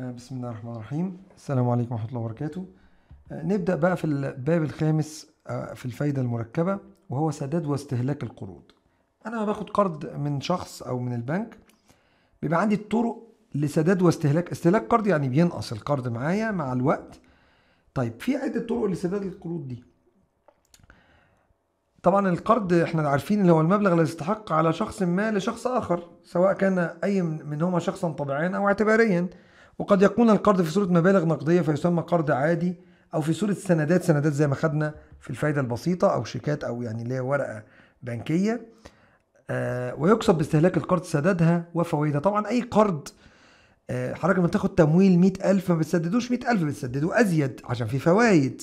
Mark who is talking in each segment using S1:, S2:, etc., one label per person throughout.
S1: آه، بسم الله الرحمن الرحيم السلام عليكم ورحمة الله وبركاته آه، نبدأ بقى في الباب الخامس آه، في الفايدة المركبة وهو سداد واستهلاك القروض أنا ما باخد قرض من شخص أو من البنك بيبقى عندي الطرق لسداد واستهلاك استهلاك قرض يعني بينقص القرض معايا مع الوقت طيب في عدة طرق لسداد القروض دي طبعا القرض احنا عارفين اللي هو المبلغ الذي يستحق على شخص ما لشخص اخر سواء كان اي منهما شخصا طبيعيا او اعتباريا وقد يكون القرض في صورة مبالغ نقدية فيسمى قرض عادي أو في صورة سندات سندات زي ما خدنا في الفايدة البسيطة أو شيكات أو يعني اللي هي ورقة بنكية آه، ويقصد باستهلاك القرض سدادها وفوائدها طبعا أي قرض آه، حضرتك لما تاخد تمويل مئة ألف ما بتسددوش مئة ألف بتسددوا أزيد عشان في فوايد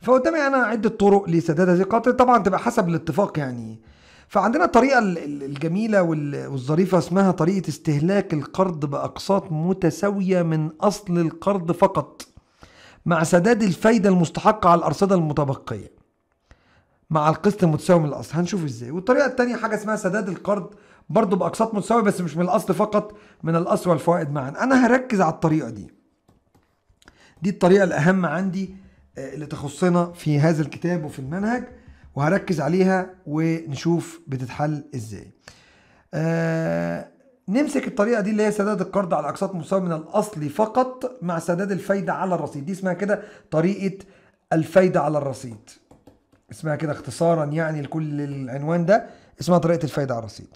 S1: فقدامي أنا عدة طرق لسداد هذه القرض طبعا تبقى حسب الاتفاق يعني فعندنا الطريقة الجميلة والظريفة اسمها طريقة استهلاك القرض بأقساط متساوية من أصل القرض فقط مع سداد الفايدة المستحقة على الأرصدة المتبقية مع القسط المتساوي من الأصل هنشوف إزاي والطريقة التانية حاجة اسمها سداد القرض برضه بأقساط متساوية بس مش من الأصل فقط من الأصل والفوائد معا أنا هركز على الطريقة دي دي الطريقة الأهم عندي آه، اللي تخصنا في هذا الكتاب وفي المنهج وهركز عليها ونشوف بتتحل ازاي آه نمسك الطريقه دي اللي هي سداد القرض على اقساط مساويه من الاصل فقط مع سداد الفايده على الرصيد دي اسمها كده طريقه الفايده على الرصيد اسمها كده اختصارا يعني لكل العنوان ده اسمها طريقه الفايده على الرصيد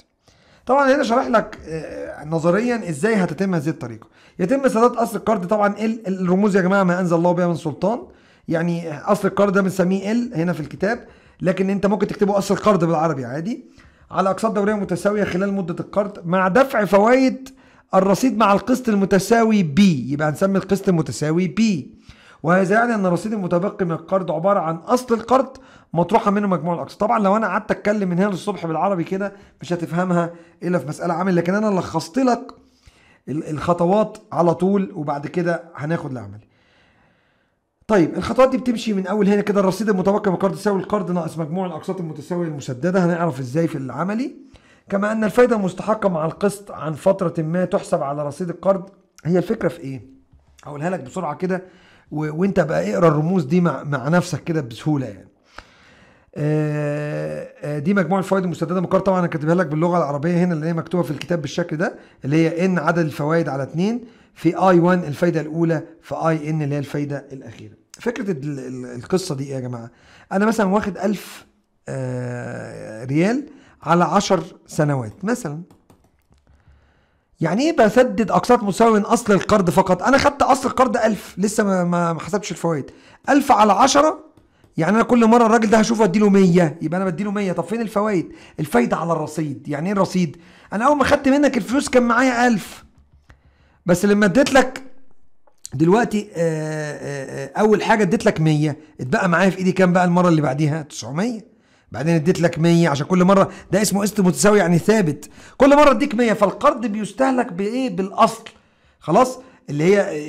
S1: طبعا هنا شرح لك آه، نظريا ازاي هتتم هذه الطريقه يتم سداد اصل القرض طبعا ال الرموز يا جماعه ما انزل الله بها من سلطان يعني اصل القرض ده بنسميه ال هنا في الكتاب لكن انت ممكن تكتبه اصل قرض بالعربي عادي على اقساط دوريه متساويه خلال مده القرض مع دفع فوائد الرصيد مع القسط المتساوي ب يبقى هنسمي القسط المتساوي ب وهذا يعني ان الرصيد المتبقي من القرض عباره عن اصل القرض مطروحه منه مجموع الاقساط طبعا لو انا قعدت اتكلم من هنا للصبح بالعربي كده مش هتفهمها الا في مساله عامل لكن انا لخصت لك الخطوات على طول وبعد كده هناخد العمل طيب الخطوات دي بتمشي من اول هنا كده الرصيد المتبقي من القرض يساوي القرض ناقص مجموع الاقساط المتساويه المسدده هنعرف ازاي في العملي كما ان الفايده المستحقه مع القسط عن فتره ما تحسب على رصيد القرض هي الفكره في ايه هقولها لك بسرعه كده وانت بقى اقرا الرموز دي مع, مع نفسك كده بسهوله يعني آه، آه، دي مجموع الفوائد المسدده مقارنه طبعا انا كاتبها لك باللغه العربيه هنا اللي هي مكتوبه في الكتاب بالشكل ده اللي هي ان عدد الفوائد على 2 في اي 1 الفايده الاولى في اي ان اللي هي الفايده الاخيره فكره القصه دي ايه يا جماعه انا مثلا واخد 1000 آه، ريال على 10 سنوات مثلا يعني ايه بسدد اقساط مساويه من اصل القرض فقط انا خدت اصل القرض 1000 لسه ما ما حسبتش الفوائد 1000 على 10 يعني انا كل مره الراجل ده هشوفه اديله 100 يبقى انا بديله 100 طب فين الفوائد الفايده على الرصيد يعني ايه الرصيد انا اول ما خدت منك الفلوس كان معايا 1000 بس لما اديت لك دلوقتي آه، آه، آه، اول حاجه اديت لك 100 اتبقى معايا في ايدي كام بقى المره اللي بعديها 900 بعدين اديت لك 100 عشان كل مره ده اسمه قسط متساوي يعني ثابت كل مره اديك 100 فالقرض بيستهلك بايه بالاصل خلاص اللي هي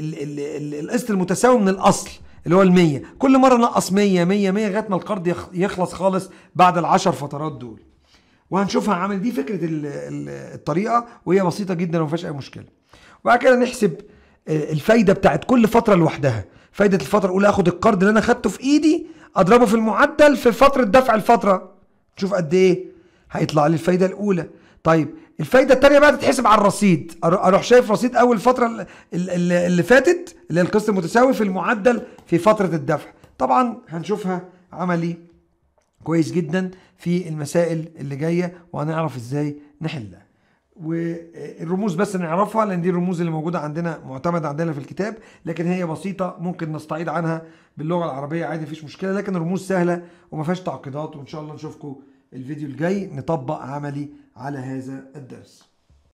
S1: القسط المتساوي من الاصل اللي هو ال 100 كل مره نقص 100 100 100 لغايه ما القرض يخلص خالص بعد ال 10 فترات دول وهنشوفها عامل دي فكره الطريقه وهي بسيطه جدا وما فيهاش اي مشكله وبعد كده نحسب الفايده بتاعت كل فتره لوحدها فايده الفتره الاولى اخد القرض اللي انا خدته في ايدي اضربه في المعدل في فتره دفع الفتره شوف قد ايه هيطلع لي الفايده الاولى طيب الفايده الثانيه بقى تتحسب على الرصيد اروح شايف رصيد اول فتره اللي فاتت اللي هي القسط المتساوي في المعدل في فتره الدفع طبعا هنشوفها عملي كويس جدا في المسائل اللي جايه وهنعرف ازاي نحلها والرموز بس نعرفها لان دي الرموز اللي موجوده عندنا معتمده عندنا في الكتاب لكن هي بسيطه ممكن نستعيد عنها باللغه العربيه عادي مفيش مشكله لكن الرموز سهله وما فيهاش تعقيدات وان شاء الله نشوفكم الفيديو الجاي نطبق عملي على هذا الدرس